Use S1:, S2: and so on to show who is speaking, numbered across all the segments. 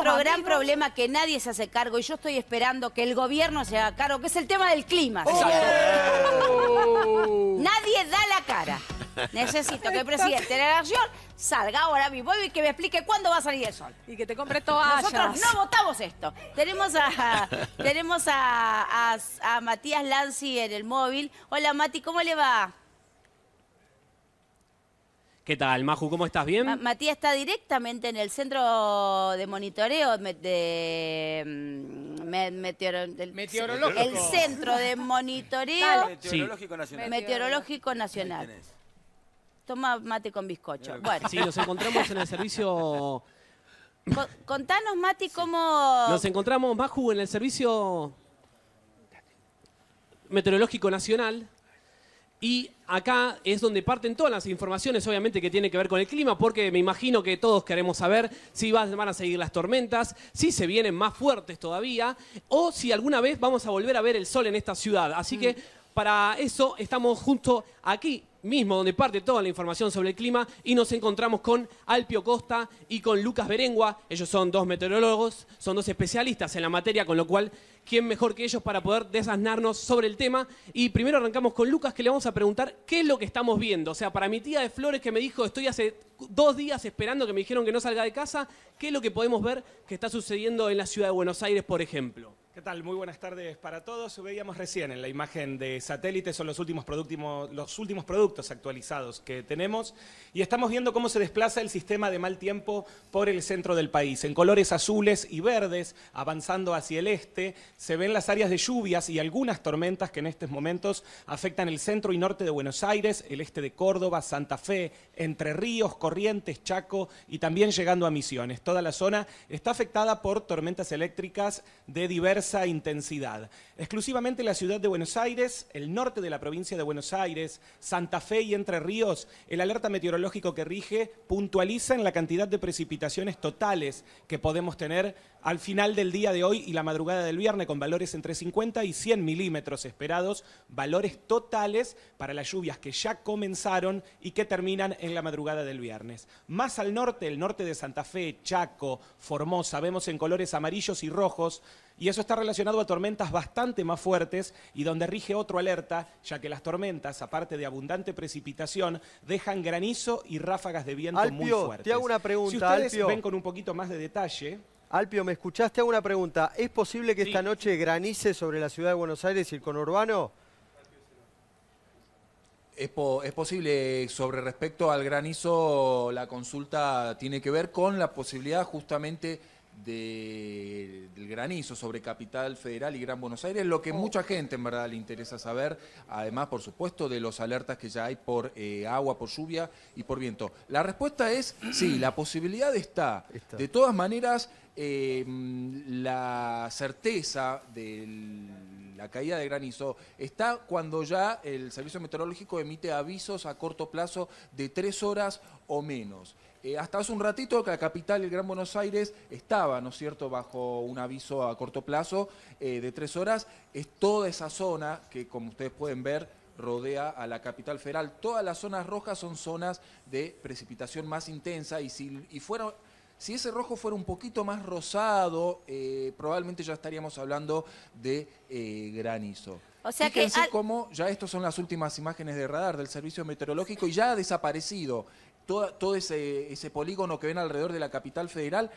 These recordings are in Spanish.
S1: otro gran problema que nadie se hace cargo y yo estoy esperando que el gobierno se haga cargo, que es el tema del clima. Oh. nadie da la cara. Necesito que el presidente de la nación salga ahora mismo y que me explique cuándo va a salir el sol. Y que te compre toallas. Nosotros no votamos esto. Tenemos a, tenemos a, a Matías Lanzi en el móvil. Hola, Mati, ¿cómo le va?
S2: ¿Qué tal, Maju? ¿Cómo estás? ¿Bien?
S1: Matías está directamente en el centro de monitoreo de, mm, meteorológico. El centro de monitoreo meteorológico, nacional. Toma mate con bizcocho. Bueno. Sí, nos encontramos en el
S2: servicio.
S1: contanos, Mati, cómo. Nos
S2: encontramos, Maju, en el servicio meteorológico nacional y acá es donde parten todas las informaciones, obviamente, que tienen que ver con el clima, porque me imagino que todos queremos saber si van a seguir las tormentas, si se vienen más fuertes todavía, o si alguna vez vamos a volver a ver el sol en esta ciudad. Así mm. que para eso estamos justo aquí mismo, donde parte toda la información sobre el clima, y nos encontramos con Alpio Costa y con Lucas Berengua. Ellos son dos meteorólogos, son dos especialistas en la materia, con lo cual, ¿quién mejor que ellos para poder desasnarnos sobre el tema? Y primero arrancamos con Lucas, que le vamos a preguntar qué es lo que estamos viendo. O sea, para mi tía de Flores, que me dijo, estoy hace dos días esperando que me dijeron que no salga de casa, ¿qué es lo que podemos ver que está sucediendo en la ciudad de Buenos Aires, por ejemplo?
S3: ¿Qué tal? Muy buenas tardes para todos. Veíamos recién en la imagen de satélite, son los últimos, los últimos productos actualizados que tenemos y estamos viendo cómo se desplaza el sistema de mal tiempo por el centro del país. En colores azules y verdes, avanzando hacia el este, se ven las áreas de lluvias y algunas tormentas que en estos momentos afectan el centro y norte de Buenos Aires, el este de Córdoba, Santa Fe, Entre Ríos, Corrientes, Chaco y también llegando a Misiones. Toda la zona está afectada por tormentas eléctricas de diversos esa intensidad. Exclusivamente la ciudad de Buenos Aires, el norte de la provincia de Buenos Aires, Santa Fe y Entre Ríos, el alerta meteorológico que rige puntualiza en la cantidad de precipitaciones totales que podemos tener al final del día de hoy y la madrugada del viernes con valores entre 50 y 100 milímetros esperados, valores totales para las lluvias que ya comenzaron y que terminan en la madrugada del viernes. Más al norte, el norte de Santa Fe, Chaco, Formosa, vemos en colores amarillos y rojos. Y eso está relacionado a tormentas bastante más fuertes y donde rige otro alerta, ya que las tormentas, aparte de abundante precipitación, dejan granizo y ráfagas de viento muy fuertes. Te hago una pregunta. Si ustedes ven con
S2: un poquito más de detalle, Alpio, ¿me escuchaste? alguna una pregunta. ¿Es posible que esta noche granice sobre la ciudad de Buenos Aires y el
S4: conurbano? Es, posible. Sobre respecto al granizo, la consulta tiene que ver con la posibilidad justamente del granizo sobre Capital Federal y Gran Buenos Aires, lo que oh. mucha gente en verdad le interesa saber, además, por supuesto, de los alertas que ya hay por eh, agua, por lluvia y por viento. La respuesta es sí, la posibilidad está. De todas maneras, Em, la certeza de la caída de granizo está cuando ya el Servicio Meteorológico emite avisos a corto plazo de tres horas o menos. Eh, hasta hace un ratito que la capital, el Gran Buenos Aires, estaba, ¿no es cierto?, bajo un aviso a corto plazo eh, de tres horas. Es toda esa zona que, como ustedes pueden ver, rodea a la capital federal. Todas las zonas rojas son zonas de precipitación más intensa y si y fueron si ese rojo fuera un poquito más rosado, eh, probablemente ya estaríamos hablando de eh, granizo. O sea Fíjense que cómo ya estas son las últimas imágenes de radar del servicio meteorológico y ya ha desaparecido todo, ese, polígono que ven alrededor de la capital federal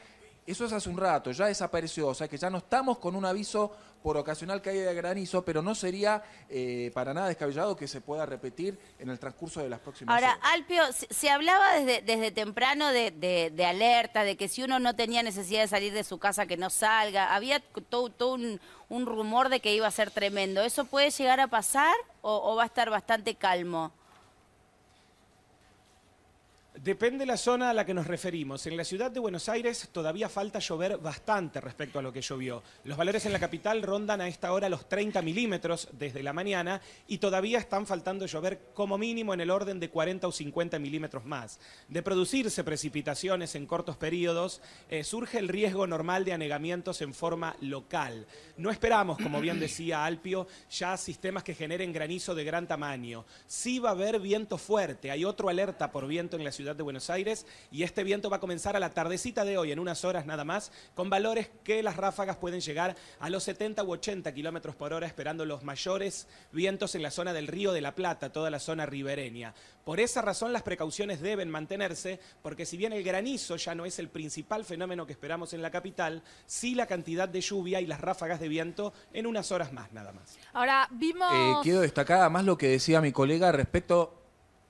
S4: eso es hace un rato, ya desapareció, o sea que ya no estamos con un aviso por ocasional caída de granizo, pero no sería eh, para nada descabellado que se pueda repetir en el transcurso de las próximas Ahora,
S1: Alpio, se, hablaba desde, temprano de, alerta, de que si uno no tenía necesidad de salir de su casa, que no salga. Había todo, un, rumor de que iba a ser tremendo. ¿Eso puede llegar a pasar o va a estar bastante calmo?
S3: Depende la zona a la que nos referimos. En la ciudad de Buenos Aires todavía falta llover bastante respecto a lo que llovió. Los valores en la capital rondan a esta hora los 30 milímetros desde la mañana y todavía están faltando llover como mínimo en el orden de 40 o 50 milímetros más. De producirse precipitaciones en cortos periodos, eh, surge el riesgo normal de anegamientos en forma local. No esperamos, como bien decía Alpio, ya sistemas que generen granizo de gran tamaño. Sí va a haber viento fuerte. Hay otro alerta por viento en la ciudad de Buenos Aires y este viento va a comenzar a la tardecita de hoy, en unas horas nada más, con valores que las ráfagas pueden llegar a los 70 u 80 kilómetros por hora, esperando los mayores vientos en la zona del Río de la Plata, toda la zona ribereña. Por esa razón las precauciones deben mantenerse, porque si bien el granizo ya no es el principal fenómeno que esperamos en la capital, sí la cantidad de lluvia y las ráfagas de viento en unas horas más nada más.
S1: Ahora vimos... Eh, quiero
S4: destacar además lo que decía mi colega respecto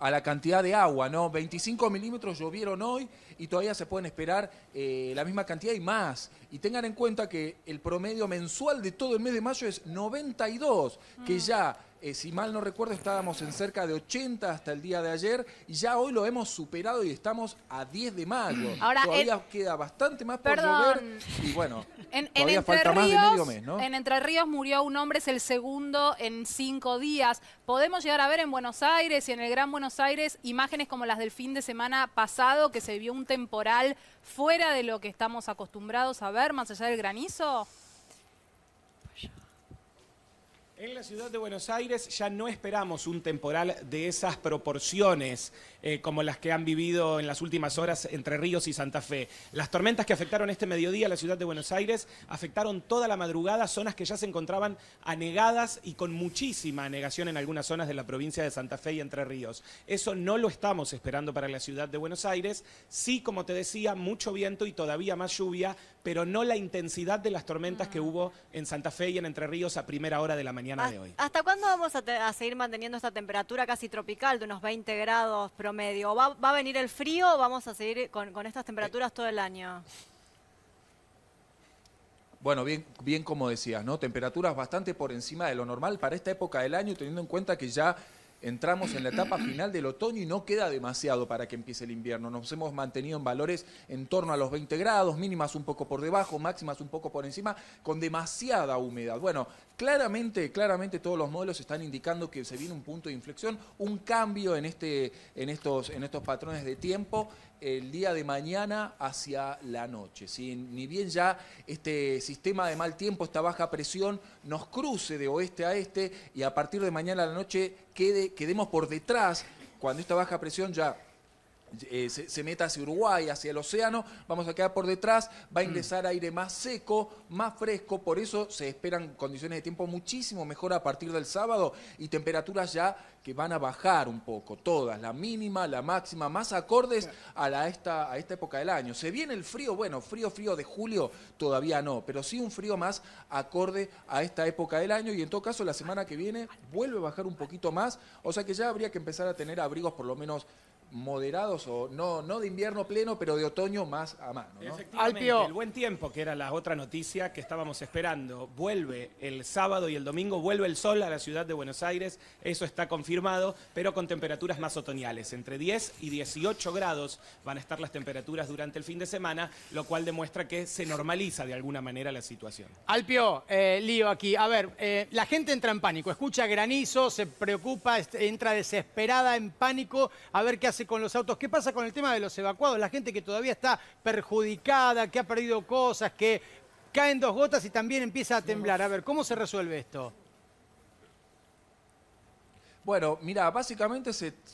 S4: a la cantidad de agua, ¿no? 25 milímetros llovieron hoy y todavía se pueden esperar eh, la misma cantidad y más. Y tengan en cuenta que el promedio mensual de todo el mes de mayo es 92, que mm. ya eh, si mal no recuerdo, estábamos en cerca de 80 hasta el día de ayer y ya hoy lo hemos superado y estamos a 10 de mayo. Ahora, todavía queda bastante más por llover y bueno, En Entre
S1: Ríos murió un hombre, es el segundo en cinco días. Podemos llegar a ver en Buenos Aires y en el Gran Buenos Aires imágenes como las del fin de semana pasado, que se vio un temporal fuera de lo que estamos acostumbrados a ver, más allá del granizo.
S3: En la ciudad de Buenos Aires ya no esperamos un temporal de esas proporciones eh, como las que han vivido en las últimas horas entre Ríos y Santa Fe. Las tormentas que afectaron este mediodía a la ciudad de Buenos Aires afectaron toda la madrugada zonas que ya se encontraban anegadas y con muchísima anegación en algunas zonas de la provincia de Santa Fe y Entre Ríos. Eso no lo estamos esperando para la ciudad de Buenos Aires. Sí, como te decía, mucho viento y todavía más lluvia pero no la intensidad de las tormentas que ah. hubo en Santa Fe y en Entre Ríos a primera hora de la mañana de hoy. ¿Hasta cuándo vamos a, seguir manteniendo esta temperatura casi tropical de unos 20 grados promedio? ¿Va, a venir el frío o vamos a seguir con, estas temperaturas eh. todo el año?
S4: Bueno, bien, bien como decías, ¿no? Temperaturas bastante por encima de lo normal para esta época del año, teniendo en cuenta que ya entramos en la etapa final del otoño y no queda demasiado para que empiece el invierno. Nos hemos mantenido en valores en torno a los 20 grados, mínimas un poco por debajo, máximas un poco por encima, con demasiada humedad. Bueno, claramente, claramente todos los modelos están indicando que se viene un punto de inflexión, un cambio en, este, en, estos, en estos patrones de tiempo el día de mañana hacia la noche. Si ni bien ya este sistema de mal tiempo, esta baja presión, nos cruce de oeste a este y a partir de mañana a la noche quede, quedemos por detrás, cuando esta baja presión ya eh, se, meta hacia Uruguay, hacia el océano, vamos a quedar por detrás, va a mm. ingresar aire más seco, más fresco, por eso se esperan condiciones de tiempo muchísimo mejor a partir del sábado y temperaturas ya que van a bajar un poco, todas, la mínima, la máxima, más acordes a, la, esta, a esta época del año. Se viene el frío, bueno, frío, frío de julio todavía no, pero sí un frío más acorde a esta época del año y en todo caso la semana que viene vuelve a bajar un poquito más, o sea que ya habría que empezar a tener abrigos por lo menos moderados o no, no de invierno pleno, pero de otoño más a mano. ¿no? el buen tiempo, que era
S3: la otra noticia que estábamos esperando, vuelve el sábado y el domingo, vuelve el sol a la ciudad de Buenos Aires, eso está confirmado, pero con temperaturas más otoñales, entre 10 y 18 grados van a estar las temperaturas durante el fin de semana, lo cual demuestra que se normaliza de alguna manera la situación. Alpio, eh, lío aquí, a ver, eh, la gente entra en pánico, escucha granizo, se preocupa, entra desesperada en pánico, a ver qué hace con los autos? ¿Qué pasa con el tema de los evacuados? La gente que todavía está perjudicada, que ha perdido cosas, que
S4: caen dos gotas y también empieza a temblar. A ver, ¿cómo se resuelve esto? Bueno, mira, básicamente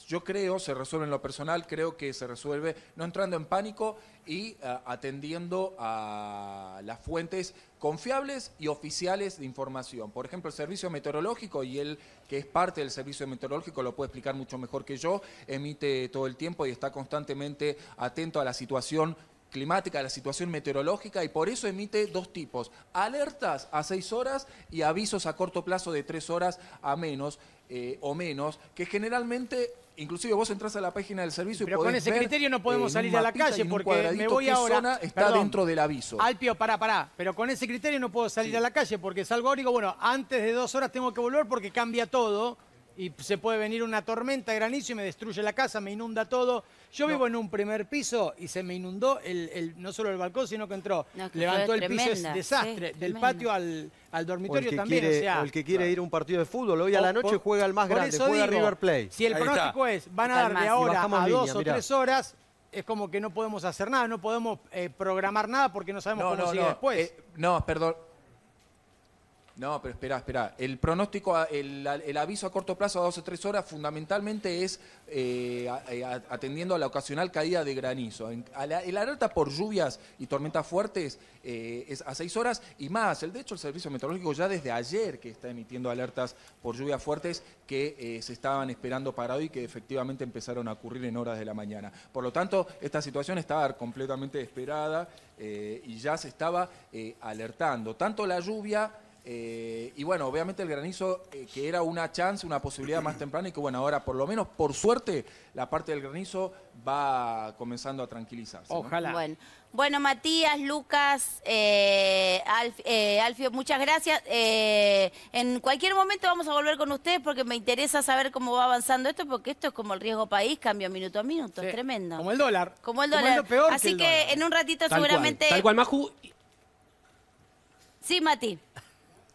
S4: yo creo, se resuelve en lo personal, creo que se resuelve no entrando en pánico y eh, atendiendo a las fuentes confiables y oficiales de información. Por ejemplo, el servicio meteorológico, y él que es parte del servicio meteorológico lo puede explicar mucho mejor que yo, emite todo el tiempo y está constantemente atento a la situación climática, a la situación meteorológica y por eso emite dos tipos, alertas a seis horas y avisos a corto plazo de tres horas a menos. Eh, o menos, que generalmente, inclusive vos entras a la página del servicio y podés con ese criterio no podemos eh, salir a la calle porque me voy ahora. está dentro del aviso. Alpio, pará,
S3: pará. Pero con ese criterio no puedo salir a la calle porque salgo ahora y digo, bueno, antes de dos horas tengo que volver porque cambia todo y se puede venir una tormenta, granizo y me destruye la casa, me inunda todo. Yo vivo en un primer piso y se me inundó el, no solo el balcón, sino que entró. Levantó el piso, es desastre. Del patio al, al dormitorio también. el que quiere ir
S2: a un partido de fútbol, hoy a la noche juega el más grande, juega River Plate. Si el pronóstico es, van a dar de ahora a dos o tres
S3: horas, es como que no podemos hacer nada, no podemos eh, programar nada porque no sabemos cómo sigue después.
S4: Eh, no, perdón, no, pero espera, espera. El pronóstico, el, aviso a corto plazo a 12 o 3 horas fundamentalmente es eh, eh, atendiendo a la ocasional caída de granizo. el alerta por lluvias y tormentas fuertes eh, es a 6 horas y más. de hecho, el Servicio Meteorológico ya desde ayer que está emitiendo alertas por lluvias fuertes que se estaban esperando para hoy que efectivamente empezaron a ocurrir en horas de la mañana. Por lo tanto, esta situación estaba completamente esperada y ya se estaba alertando. Tanto la lluvia eh, y bueno, obviamente el granizo, eh, que era una chance, una posibilidad más temprana, y que bueno, ahora por lo menos, por suerte, la parte del granizo va comenzando a tranquilizarse. Ojalá. Bueno.
S1: Matías, Lucas, eh, Alfio, muchas gracias. en cualquier momento vamos a volver con ustedes porque me interesa saber cómo va avanzando esto, porque esto es como el riesgo país, cambio minuto a minuto, es tremendo. Como el dólar. Como el dólar. Así que, en un ratito seguramente... Cual, tal cual, Maju. Sí, Mati.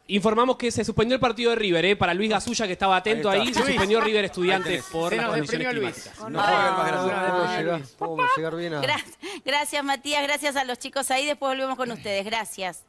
S2: Informamos que se suspendió el partido de River, ¿eh? Para Luis Gasulla, que estaba atento ahí, se suspendió River Estudiantes por condiciones climáticas.
S1: gracias, Matías. Gracias a los chicos ahí. Después volvemos con ustedes. Gracias.